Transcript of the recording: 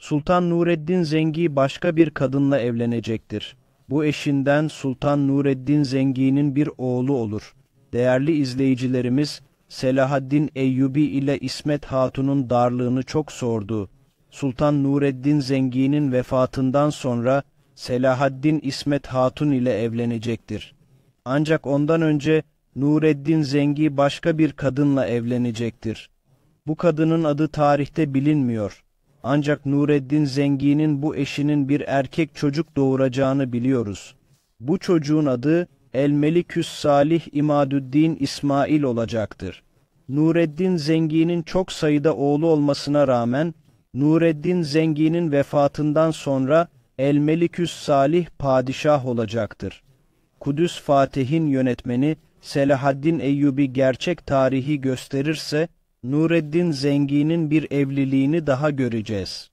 Sultan Nureddin Zengi başka bir kadınla evlenecektir. Bu eşinden Sultan Nureddin Zengi'nin bir oğlu olur. Değerli izleyicilerimiz, Selahaddin Eyyubi ile İsmet Hatun'un darlığını çok sordu. Sultan Nureddin Zengi'nin vefatından sonra Selahaddin İsmet Hatun ile evlenecektir. Ancak ondan önce Nureddin Zengi başka bir kadınla evlenecektir. Bu kadının adı tarihte bilinmiyor. Ancak Nureddin Zengi'nin bu eşinin bir erkek çocuk doğuracağını biliyoruz. Bu çocuğun adı Elmeliküs Salih İmadüddin İsmail olacaktır. Nureddin Zengi'nin çok sayıda oğlu olmasına rağmen Nureddin Zengi'nin vefatından sonra Elmeliküs Salih padişah olacaktır. Kudüs Fatih'in yönetmeni Selahaddin Eyyubi gerçek tarihi gösterirse Nureddin Zengin'in bir evliliğini daha göreceğiz.